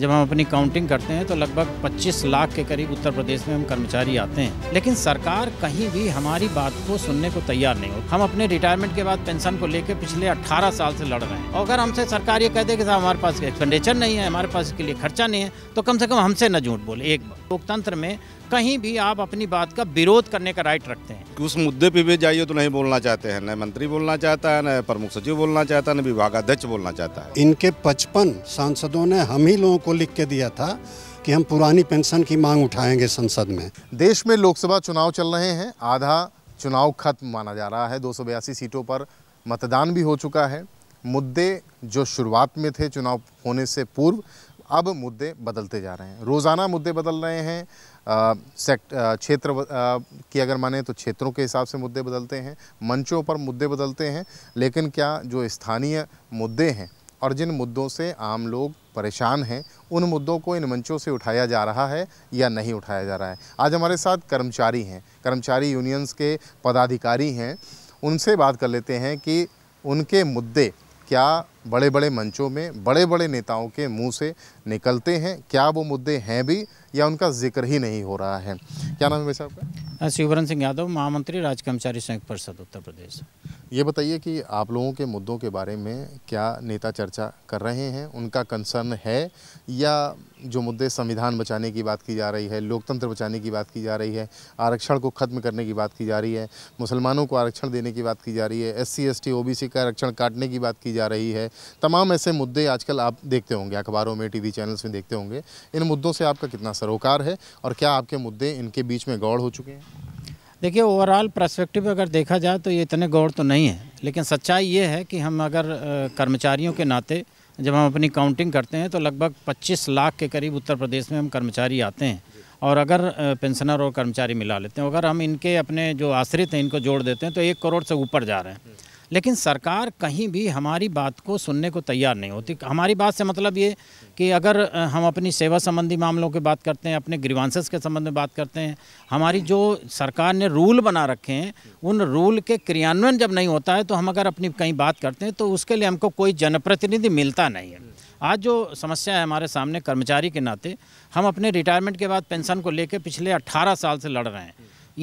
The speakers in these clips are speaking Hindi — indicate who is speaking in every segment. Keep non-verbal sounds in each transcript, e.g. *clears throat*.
Speaker 1: जब हम अपनी काउंटिंग करते हैं तो लगभग 25 लाख के करीब उत्तर प्रदेश में हम कर्मचारी आते हैं लेकिन सरकार कहीं भी हमारी बात को सुनने को तैयार नहीं हो हम अपने रिटायरमेंट के बाद पेंशन को लेकर पिछले 18 साल से लड़ रहे हैं और अगर हमसे सरकार ये कह दे कि साहब हमारे पास एक्सपेंडिचर नहीं है हमारे पास इसके लिए खर्चा नहीं है तो कम से कम हमसे न झूठ बोले एक लोकतंत्र में कहीं भी आप अपनी बात का विरोध करने का राइट रखते हैं उस मुद्दे पे भी जाइए तो नहीं बोलना चाहते हैं न मंत्री बोलना चाहता है न
Speaker 2: प्रमुख सचिव बोलना चाहता है न विभागाध्यक्ष बोलना चाहता है
Speaker 3: इनके पचपन सांसदों ने हम ही लोगों को लिख के दिया था कि हम पुरानी पेंशन की मांग उठाएंगे संसद में
Speaker 4: देश में लोकसभा चुनाव चल रहे हैं आधा चुनाव खत्म माना जा रहा है दो सीटों पर मतदान भी हो चुका है मुद्दे जो शुरुआत में थे चुनाव होने से पूर्व अब मुद्दे बदलते जा रहे हैं रोज़ाना मुद्दे बदल रहे हैं सेक्ट क्षेत्र की अगर माने तो क्षेत्रों के हिसाब से मुद्दे बदलते हैं मंचों पर मुद्दे बदलते हैं लेकिन क्या जो स्थानीय मुद्दे हैं और जिन मुद्दों से आम लोग परेशान हैं उन मुद्दों को इन मंचों से उठाया जा रहा है या नहीं उठाया जा रहा है आज हमारे साथ कर्मचारी हैं कर्मचारी यूनियंस के पदाधिकारी हैं उनसे बात कर लेते हैं कि उनके मुद्दे क्या बड़े बड़े मंचों में बड़े बड़े नेताओं के मुंह से निकलते हैं क्या वो मुद्दे हैं भी या उनका जिक्र ही नहीं हो रहा है क्या नाम है भाई साहब
Speaker 1: का शिवरण सिंह यादव महामंत्री राज्य कर्मचारी संयुक्त परिषद उत्तर प्रदेश
Speaker 4: ये बताइए कि आप लोगों के मुद्दों के बारे में क्या नेता चर्चा कर रहे हैं उनका कंसर्न है या जो मुद्दे संविधान बचाने की बात की जा रही है लोकतंत्र बचाने की बात की जा रही है आरक्षण को ख़त्म करने की बात की जा रही है मुसलमानों को आरक्षण देने की बात की जा रही है S C S T O B C का आरक्षण काटने की बात की जा रही है तमाम ऐसे मुद्दे आजकल आप देखते होंगे अखबारों में टीवी चैनल्स में देखते होंगे इन मुद्दों से आपका कितना सरोकार है और क्या आपके मुद्दे इनके बीच में गौड़ हो चुके हैं
Speaker 1: देखिए ओवरऑल प्रस्पेक्टिव अगर देखा जाए तो ये इतने गौड़ तो नहीं है लेकिन सच्चाई ये है कि हम अगर कर्मचारियों के नाते जब हम अपनी काउंटिंग करते हैं तो लगभग 25 लाख के करीब उत्तर प्रदेश में हम कर्मचारी आते हैं और अगर पेंशनर और कर्मचारी मिला लेते हैं अगर हम इनके अपने जो आश्रित हैं इनको जोड़ देते हैं तो एक करोड़ से ऊपर जा रहे हैं लेकिन सरकार कहीं भी हमारी बात को सुनने को तैयार नहीं होती हमारी बात से मतलब ये कि अगर हम अपनी सेवा संबंधी मामलों की बात करते हैं अपने ग्रीवांसेस के संबंध में बात करते हैं हमारी जो सरकार ने रूल बना रखे हैं उन रूल के क्रियान्वयन जब नहीं होता है तो हम अगर अपनी कहीं बात करते हैं तो उसके लिए हमको कोई जनप्रतिनिधि मिलता नहीं है आज जो समस्या है हमारे सामने कर्मचारी के नाते हम अपने रिटायरमेंट के बाद पेंशन को लेकर पिछले अट्ठारह साल से लड़ रहे हैं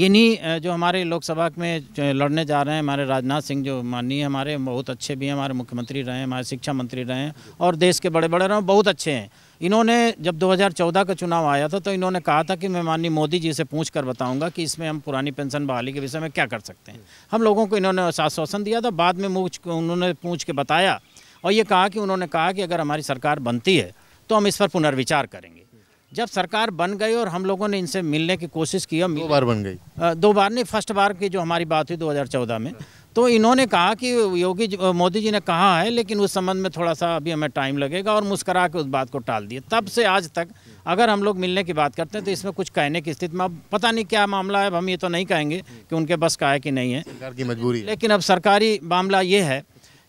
Speaker 1: इन्हीं जो हमारे लोकसभा में लड़ने जा रहे हैं हमारे राजनाथ सिंह जो माननीय हमारे बहुत अच्छे भी हैं हमारे मुख्यमंत्री रहे हैं हमारे शिक्षा मंत्री रहे हैं और देश के बड़े बड़े रहे बहुत अच्छे हैं इन्होंने जब 2014 का चुनाव आया था तो इन्होंने कहा था कि मैं माननीय मोदी जी से पूछ कर बताऊँगा कि इसमें हम पुरानी पेंशन बहाली के विषय में क्या कर सकते हैं हम लोगों को इन्होंने आश्वासन दिया था बाद में मुझ उन्होंने पूछ के बताया और ये कहा कि उन्होंने कहा कि अगर हमारी सरकार बनती है तो हम इस पर पुनर्विचार करेंगे जब सरकार बन गई और हम लोगों ने इनसे मिलने की कोशिश की दो बार बन गई दो बार नहीं फर्स्ट बार की जो हमारी बात हुई 2014 में तो इन्होंने कहा कि योगी मोदी जी ने कहा है लेकिन उस संबंध में थोड़ा सा अभी हमें टाइम लगेगा और मुस्करा के उस बात को टाल दिए तब से आज तक अगर हम लोग मिलने की बात करते हैं तो इसमें कुछ कहने की स्थिति में अब पता नहीं क्या मामला है अब हम ये तो नहीं कहेंगे कि उनके बस का है कि नहीं है सरकार की मजबूरी लेकिन अब सरकारी मामला ये है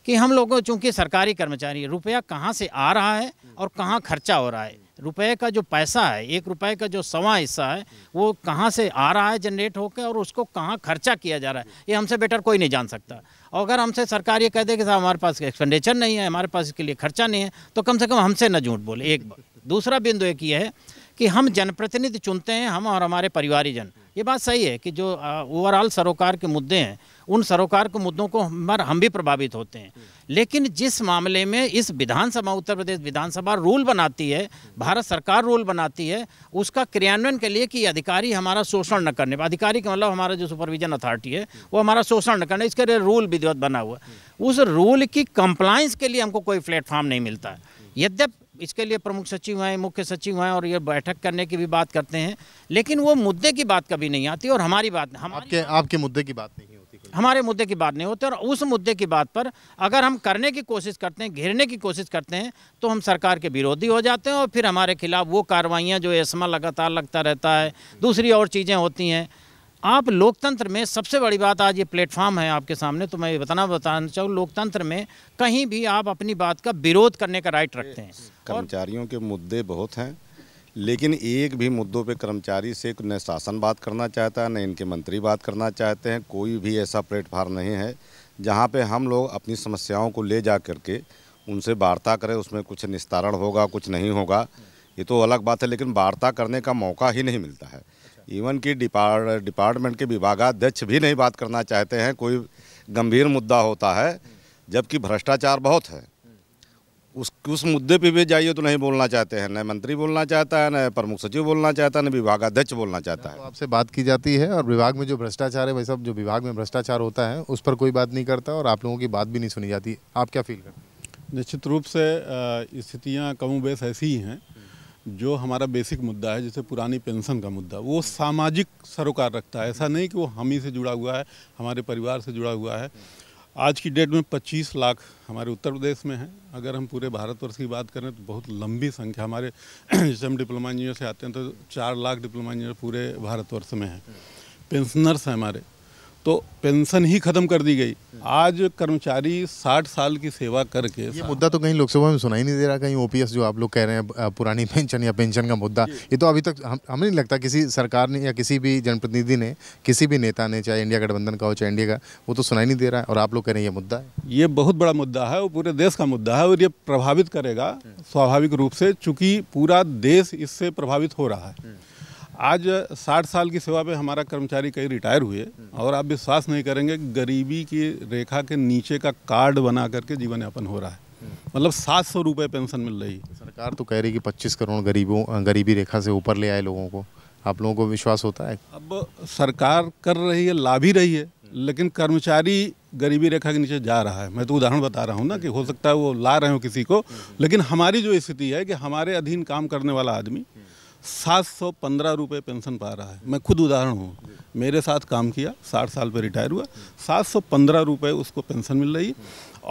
Speaker 1: कि हम लोगों चूँकि सरकारी कर्मचारी रुपया कहाँ से आ रहा है और कहाँ खर्चा हो रहा है रुपए का जो पैसा है एक रुपए का जो सवा हिस्सा है वो कहाँ से आ रहा है जनरेट होकर और उसको कहाँ खर्चा किया जा रहा है ये हमसे बेटर कोई नहीं जान सकता और अगर हमसे सरकार ये कह दे कि साहब हमारे पास एक्सपेंडिचर नहीं है हमारे पास इसके लिए खर्चा नहीं है तो कम से कम हमसे न झूठ बोले एक दूसरा बिंदु एक ये है कि हम जनप्रतिनिधि चुनते हैं हम और हमारे जन ये बात सही है कि जो ओवरऑल सरोकार के मुद्दे हैं उन सरोकार के मुद्दों को हमारे हम भी प्रभावित होते हैं लेकिन जिस मामले में इस विधानसभा उत्तर प्रदेश विधानसभा रूल बनाती है भारत सरकार रूल बनाती है उसका क्रियान्वयन के लिए कि अधिकारी हमारा शोषण न करने अधिकारी का मतलब हमारा जो सुपरविजन अथॉरिटी है वो हमारा शोषण न करने इसके लिए रूल विधिवत बना हुआ उस रूल की कंप्लाइंस के लिए हमको कोई प्लेटफॉर्म नहीं मिलता है यद्यप इसके लिए प्रमुख सचिव हैं मुख्य सचिव हैं और ये बैठक करने की भी बात करते हैं लेकिन वो मुद्दे की बात कभी नहीं आती और हमारी बात हम आपके आपके मुद्दे की बात नहीं हमारे मुद्दे की बात नहीं होती और उस मुद्दे की बात पर अगर हम करने की कोशिश करते हैं घेरने की कोशिश करते हैं तो हम सरकार के विरोधी हो जाते हैं और फिर हमारे खिलाफ वो कार्रवाइयाँ जो एसमा लगातार लगता रहता है दूसरी और चीज़ें होती हैं आप लोकतंत्र में सबसे बड़ी बात आज ये प्लेटफॉर्म है आपके सामने तो मैं ये बताना बताना चाहूँ लोकतंत्र में कहीं भी आप अपनी बात का विरोध करने का राइट रखते हैं
Speaker 2: कर्मचारियों के मुद्दे बहुत हैं लेकिन एक भी मुद्दों पे कर्मचारी से न शासन बात करना चाहता है न इनके मंत्री बात करना चाहते हैं कोई भी ऐसा प्लेटफार्म नहीं है जहाँ पे हम लोग अपनी समस्याओं को ले जा करके उनसे वार्ता करें उसमें कुछ निस्तारण होगा कुछ नहीं होगा ये तो अलग बात है लेकिन वार्ता करने का मौका ही नहीं मिलता है इवन कि डिपार्ट डिपार्टमेंट के विभागाध्यक्ष भी नहीं बात करना चाहते हैं कोई गंभीर मुद्दा होता है जबकि भ्रष्टाचार बहुत है उस उस मुद्दे पे भी जाइए तो नहीं बोलना चाहते हैं न मंत्री बोलना चाहता है न प्रमुख सचिव बोलना चाहता है न विभागाध्यक्ष बोलना चाहता है तो
Speaker 4: आपसे बात की जाती है और विभाग में जो भ्रष्टाचार है वैसे जो विभाग में भ्रष्टाचार होता है उस पर कोई बात नहीं करता और आप लोगों की बात भी नहीं सुनी जाती आप क्या फील
Speaker 2: करते निश्चित रूप से स्थितियाँ कम बेस ऐसी ही हैं जो हमारा बेसिक मुद्दा है जैसे पुरानी पेंशन का मुद्दा वो सामाजिक सरोकार रखता है ऐसा नहीं कि वो हम ही से जुड़ा हुआ है हमारे परिवार से जुड़ा हुआ है आज की डेट में 25 लाख हमारे उत्तर प्रदेश में हैं अगर हम पूरे भारतवर्ष की बात करें तो बहुत लंबी संख्या हमारे *clears throat* जैसे हम डिप्लोमा इंजीनियर से आते हैं तो चार लाख डिप्लोमा इंजीनियर पूरे भारतवर्ष में हैं पेंशनर्स हैं हमारे तो पेंशन ही खत्म कर दी गई आज कर्मचारी 60 साल की सेवा करके ये मुद्दा
Speaker 4: तो कहीं लोकसभा में सुनाई नहीं दे रहा कहीं ओपीएस जो आप लोग कह रहे हैं पुरानी पेंशन या पेंशन का मुद्दा ये तो अभी तक हम हमें नहीं लगता किसी सरकार ने या किसी भी जनप्रतिनिधि ने किसी भी नेता ने चाहे इंडिया गठबंधन का हो चाहे इंडिया का वो तो सुनाई नहीं दे रहा है और आप लोग कह रहे हैं ये मुद्दा है
Speaker 2: ये बहुत बड़ा मुद्दा है वो पूरे देश का मुद्दा है और ये प्रभावित करेगा स्वाभाविक रूप से चूँकि पूरा देश इससे प्रभावित हो रहा है हम्म। आज 60 साल की सेवा पे हमारा कर्मचारी कई रिटायर हुए हम्म। और आप विश्वास नहीं करेंगे गरीबी की रेखा के नीचे का कार्ड बना करके जीवन यापन हो रहा है हम्म। मतलब सात सौ रुपये पेंशन मिल रही है सरकार तो कह रही कि पच्चीस
Speaker 4: करोड़ गरीबों गरीबी रेखा से ऊपर ले आए लोगों को आप लोगों को विश्वास होता है
Speaker 2: अब सरकार कर रही है ला भी रही है हम्म। लेकिन कर्मचारी गरीबी रेखा के नीचे जा रहा है मैं तो उदाहरण बता रहा हूँ ना कि हो सकता है वो ला रहे हो किसी को लेकिन हमारी जो स्थिति है कि हमारे अधीन काम करने वाला आदमी सात सौ पंद्रह रुपये पेंशन पा रहा है मैं खुद उदाहरण हूँ मेरे साथ काम किया साठ साल पर रिटायर हुआ सात सौ पंद्रह रुपये उसको पेंशन मिल रही है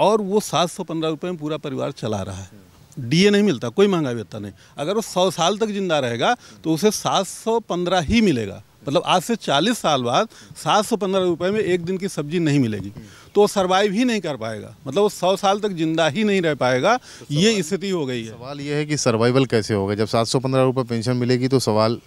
Speaker 2: और वो सात सौ पंद्रह रुपये में पूरा परिवार चला रहा है डीए नहीं मिलता कोई महंगा वेतन नहीं अगर वो सौ साल तक जिंदा रहेगा तो उसे सात सौ पंद्रह ही मिलेगा मतलब आज से चालीस साल बाद सात सौ पंद्रह रुपये में एक दिन की सब्जी नहीं मिलेगी तो सर्वाइव ही नहीं कर पाएगा मतलब वो सौ साल तक जिंदा ही नहीं रह पाएगा तो ये स्थिति हो गई है सवाल ये है कि सर्वाइवल कैसे होगा
Speaker 4: जब सात सौ पंद्रह रुपये पेंशन मिलेगी तो सवाल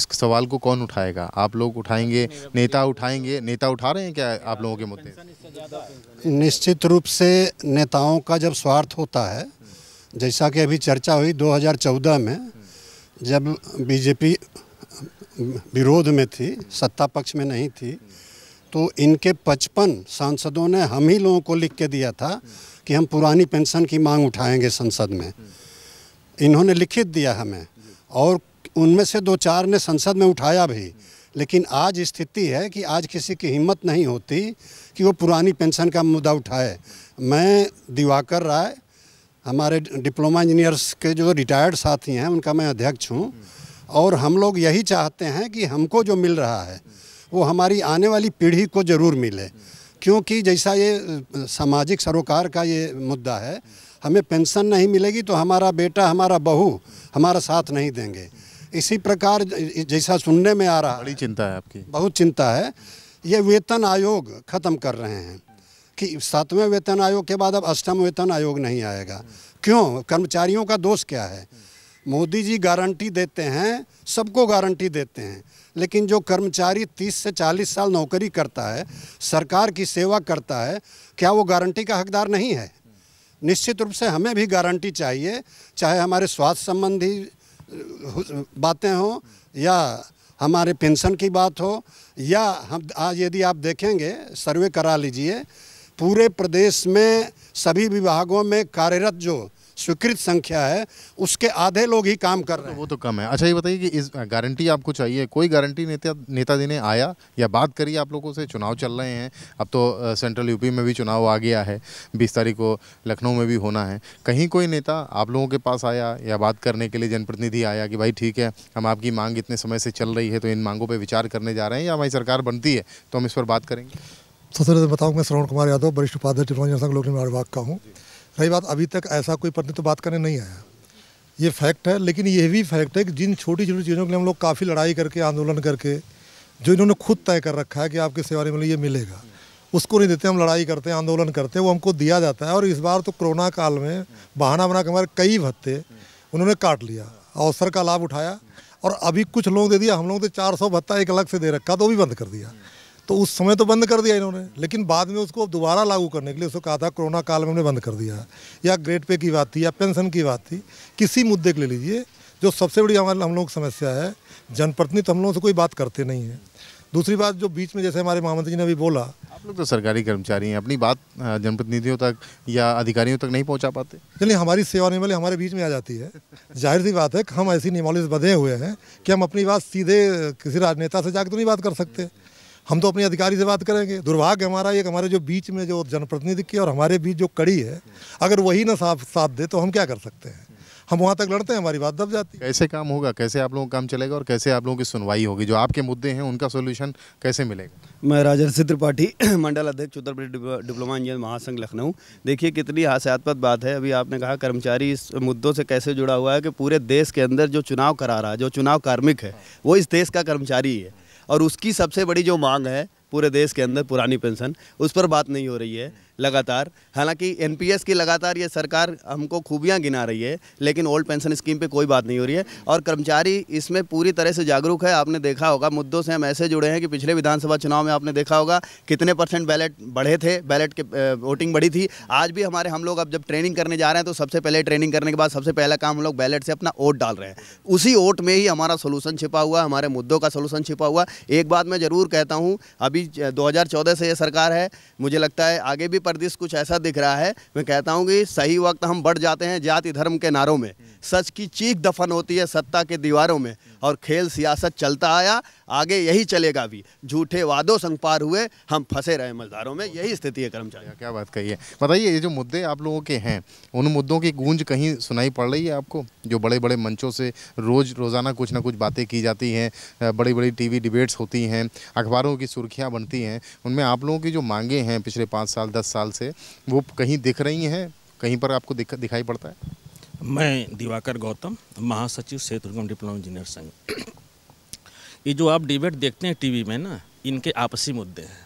Speaker 4: इस सवाल को कौन उठाएगा आप लोग उठाएंगे नेता उठाएंगे नेता उठा रहे हैं क्या आप लोगों के मुद्दे
Speaker 3: निश्चित रूप से नेताओं का जब स्वार्थ होता है जैसा कि अभी चर्चा हुई 2014 में जब बीजेपी विरोध में थी सत्ता पक्ष में नहीं थी तो इनके पचपन सांसदों ने हम ही लोगों को लिख के दिया था कि हम पुरानी पेंशन की मांग उठाएंगे संसद में इन्होंने लिखित दिया हमें और उनमें से दो चार ने संसद में उठाया भी लेकिन आज स्थिति है कि आज किसी की हिम्मत नहीं होती कि वो पुरानी पेंशन का मुद्दा उठाए मैं दिवाकर राय हमारे डिप्लोमा इंजीनियर्स के जो रिटायर्ड साथी हैं उनका मैं अध्यक्ष हूँ और हम लोग यही चाहते हैं कि हमको जो मिल रहा है वो हमारी आने वाली पीढ़ी को ज़रूर मिले क्योंकि जैसा ये सामाजिक सरोकार का ये मुद्दा है हमें पेंशन नहीं मिलेगी तो हमारा बेटा हमारा बहू हमारा साथ नहीं देंगे इसी प्रकार जैसा सुनने में आ रहा
Speaker 4: बड़ी चिंता है आपकी
Speaker 3: बहुत चिंता है ये वेतन आयोग ख़त्म कर रहे हैं कि सातवें वेतन आयोग के बाद अब अष्टम वेतन आयोग नहीं आएगा क्यों कर्मचारियों का दोष क्या है मोदी जी गारंटी देते हैं सबको गारंटी देते हैं लेकिन जो कर्मचारी 30 से 40 साल नौकरी करता है सरकार की सेवा करता है क्या वो गारंटी का हकदार नहीं है निश्चित रूप से हमें भी गारंटी चाहिए चाहे हमारे स्वास्थ्य संबंधी बातें हों या हमारे पेंशन की बात हो या हम आज यदि आप देखेंगे सर्वे करा लीजिए पूरे प्रदेश में सभी विभागों में कार्यरत जो स्वीकृत संख्या है उसके आधे लोग ही काम
Speaker 4: कर तो रहे हैं वो तो कम है अच्छा ये बताइए कि इस गारंटी आपको चाहिए कोई गारंटी नेता नेता देने आया या बात करिए आप लोगों से चुनाव चल रहे हैं अब तो सेंट्रल यूपी में भी चुनाव आ गया है बीस तारीख को लखनऊ में भी होना है कहीं कोई नेता आप लोगों के पास आया या बात करने के लिए जनप्रतिनिधि आया कि भाई ठीक है हम आपकी मांग इतने समय से चल रही है तो इन मांगों पर विचार करने जा रहे हैं या हमारी सरकार बनती है तो हम इस पर बात करेंगे
Speaker 5: सबसे पहले तो बताऊँ मैं श्रवण कुमार यादव वरिष्ठ उपाध्यक्ष लोक निर्माण विभाग का हूँ रही बात अभी तक ऐसा कोई प्रतिनिधित्व तो बात करने नहीं आया ये फैक्ट है लेकिन यह भी फैक्ट है कि जिन छोटी छोटी चीज़ों के लिए हम लोग काफ़ी लड़ाई करके आंदोलन करके जो इन्होंने खुद तय कर रखा है कि आपके सेवा में ये मिलेगा उसको नहीं देते हम लड़ाई करते हैं आंदोलन करते हैं वो हमको दिया जाता है और इस बार तो कोरोना काल में बहाना बना के हमारे कई भत्ते उन्होंने काट लिया अवसर का लाभ उठाया और अभी कुछ लोग दे दिया हम लोगों ने तो चार सौ भत्ता एक अलग से दे रखा तो वो भी बंद कर दिया तो उस समय तो बंद कर दिया इन्होंने लेकिन बाद में उसको दोबारा लागू करने के लिए उसको कहा था कोरोना काल में हमने बंद कर दिया या ग्रेड पे की बात थी या पेंशन की बात थी किसी मुद्दे के ले लीजिए जो सबसे बड़ी हमारे हम लोगों की समस्या है जनप्रतिनिधि तो हम लोगों से कोई बात करते नहीं है दूसरी बात जो बीच में जैसे हमारे महामंत्री जी ने अभी बोला आप
Speaker 4: लोग तो सरकारी कर्मचारी हैं अपनी बात जनप्रतिनिधियों तक या अधिकारियों तक नहीं पहुंचा पाते
Speaker 5: चलिए हमारी सेवा नियमावली हमारे बीच में आ जाती है जाहिर सी बात है कि हम ऐसी नियमावली से बधे हुए हैं कि हम अपनी बात सीधे किसी राजनेता से जाकर तो नहीं बात कर सकते हम तो अपने अधिकारी से बात करेंगे दुर्भाग्य हमारा एक हमारे जो बीच में जो जनप्रतिनिधि की और हमारे बीच जो कड़ी है अगर वही ना साफ साथ दे तो हम क्या कर सकते हैं हम वहाँ तक लड़ते हैं हमारी बात दब जाती
Speaker 4: है कैसे काम होगा कैसे आप लोगों का काम चलेगा और कैसे आप लोगों की सुनवाई होगी जो आपके मुद्दे हैं उनका सोल्यूशन कैसे
Speaker 6: मिलेगा मैं राजन त्रिपाठी *clears throat* मंडल अध्यक्ष उत्तर प्रदेश डिप्लोमा इंजीनियर महासंघ लखनऊ देखिए कितनी हास्यास्पद बात है अभी आपने कहा कर्मचारी इस मुद्दों से कैसे जुड़ा हुआ है कि पूरे देश के अंदर जो चुनाव करा रहा है जो चुनाव कार्मिक है वो इस देश का कर्मचारी है और उसकी सबसे बड़ी जो मांग है पूरे देश के अंदर पुरानी पेंशन उस पर बात नहीं हो रही है लगातार हालांकि एनपीएस की लगातार ये सरकार हमको खूबियां गिना रही है लेकिन ओल्ड पेंशन स्कीम पे कोई बात नहीं हो रही है और कर्मचारी इसमें पूरी तरह से जागरूक है आपने देखा होगा मुद्दों से हम ऐसे जुड़े हैं कि पिछले विधानसभा चुनाव में आपने देखा होगा कितने परसेंट बैलेट बढ़े थे बैलेट के वोटिंग बढ़ी थी आज भी हमारे हम लोग अब जब ट्रेनिंग करने जा रहे हैं तो सबसे पहले ट्रेनिंग करने के बाद सबसे पहला काम हम लोग बैलेट से अपना वोट डाल रहे हैं उसी वोट में ही हमारा सोलूसन छिपा हुआ हमारे मुद्दों का सोलूसन छिपा हुआ एक बात मैं ज़रूर कहता हूँ अभी दो से ये सरकार है मुझे लगता है आगे भी परिदृश्य कुछ ऐसा दिख रहा है मैं कहता हूँ कि सही वक्त हम बढ़ जाते हैं जाति धर्म के नारों में हम्म। सच की चीख दफन होती है सत्ता के दीवारों में हम्म। और खेल सियासत चलता आया आगे यही चलेगा भी झूठे वादों संगपार हुए हम फंसे रहे मजदारों में यही स्थिति है कर्मचारी क्या बात कही है बताइए ये जो
Speaker 4: मुद्दे आप लोगों के हैं उन मुद्दों की गूंज कहीं सुनाई पड़ रही है आपको जो बड़े बड़े मंचों से रोज़ रोज़ाना कुछ ना कुछ बातें की जाती हैं बड़ी बड़ी टीवी डिबेट्स होती हैं अखबारों की सुर्खियाँ बनती हैं उनमें आप लोगों की जो मांगे हैं पिछले पाँच साल दस साल से वो कहीं दिख रही हैं कहीं पर आपको दिख, दिखाई पड़ता है
Speaker 1: मैं दिवाकर गौतम महासचिव क्षेत्र डिप्लोमा इंजीनियर संघ ये जो आप डिबेट देखते हैं टीवी में ना इनके आपसी मुद्दे हैं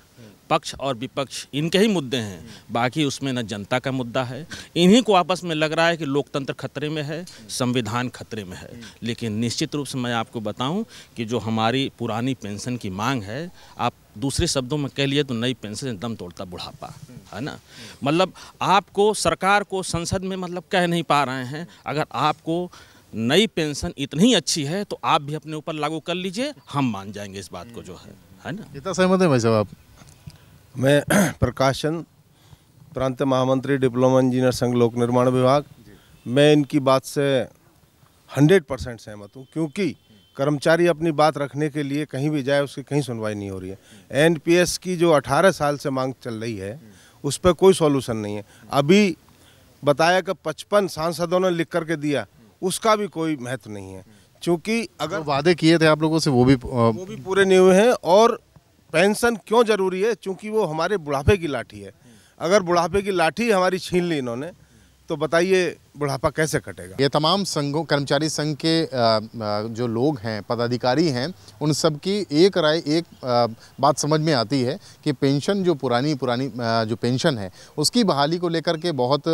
Speaker 1: पक्ष और विपक्ष इनके ही मुद्दे हैं बाकी उसमें न जनता का मुद्दा है इन्हीं को आपस में लग रहा है कि लोकतंत्र खतरे में है संविधान खतरे में है लेकिन निश्चित रूप से मैं आपको बताऊं कि जो हमारी पुरानी पेंशन की मांग है आप दूसरे शब्दों में कह लिए तो नई पेंशन दम तोड़ता बुढ़ापा है ना मतलब आपको सरकार को संसद में मतलब कह नहीं पा रहे हैं अगर आपको नई पेंशन इतनी अच्छी है तो आप भी अपने ऊपर लागू कर लीजिए हम मान जाएंगे इस बात को जो है है ना इतना तो सहमत
Speaker 4: है भाई साहब आप मैं *clears throat* प्रकाशन प्रांत महामंत्री डिप्लोमा इंजीनियर संघ लोक निर्माण विभाग मैं इनकी बात से 100 परसेंट सहमत हूँ क्योंकि कर्मचारी अपनी बात रखने के लिए कहीं भी जाए उसकी कहीं सुनवाई नहीं हो रही है एनपीएस की जो 18 साल से मांग चल रही है हम्म। उस पर कोई सॉल्यूशन नहीं है अभी बताया कि पचपन सांसदों ने लिख करके दिया उसका भी कोई महत्व नहीं है क्योंकि हम्म। अगर वादे किए थे आप लोगों से वो भी वो भी पूरे नहीं हुए हैं और पेंशन क्यों ज़रूरी है क्योंकि वो हमारे बुढ़ापे की लाठी है अगर बुढ़ापे की लाठी हमारी छीन ली इन्होंने तो बताइए बुढ़ापा कैसे कटेगा ये तमाम संघों कर्मचारी संघ के जो लोग हैं पदाधिकारी हैं उन सब की एक राय एक बात समझ में आती है कि पेंशन जो पुरानी पुरानी जो पेंशन है उसकी बहाली को लेकर के बहुत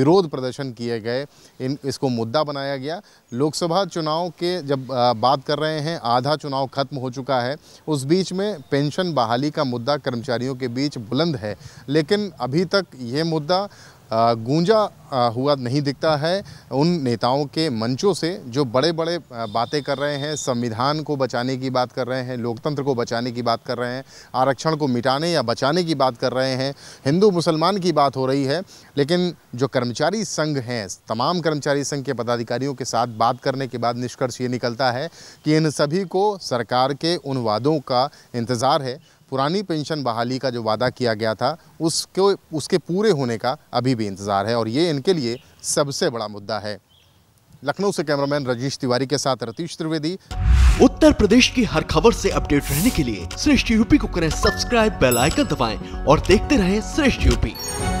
Speaker 4: विरोध प्रदर्शन किए गए इन इसको मुद्दा बनाया गया लोकसभा चुनाव के जब बात कर रहे हैं आधा चुनाव खत्म हो चुका है उस बीच में पेंशन बहाली का मुद्दा कर्मचारियों के बीच बुलंद है लेकिन अभी तक ये मुद्दा गूंजा हुआ नहीं दिखता है उन नेताओं के मंचों से जो बड़े बड़े बातें कर रहे हैं संविधान को बचाने की बात कर रहे हैं लोकतंत्र को बचाने की बात कर रहे हैं आरक्षण को मिटाने या बचाने की बात कर रहे हैं हिंदू मुसलमान की बात हो रही है लेकिन जो कर्मचारी संघ हैं तमाम कर्मचारी संघ के पदाधिकारियों के साथ बात करने के बाद निष्कर्ष ये निकलता है कि इन सभी को सरकार के उन वादों का इंतज़ार है पुरानी पेंशन बहाली का जो वादा किया गया था उसको उसके पूरे होने का अभी भी इंतज़ार है और ये इनके लिए सबसे बड़ा मुद्दा है लखनऊ से कैमरामैन रजीश
Speaker 6: तिवारी के साथ रतीश त्रिवेदी उत्तर प्रदेश की हर खबर से अपडेट रहने के लिए श्रेष्ठ यूपी को करें सब्सक्राइब बेल आइकन दबाएं और देखते रहें श्रेष्ठ यूपी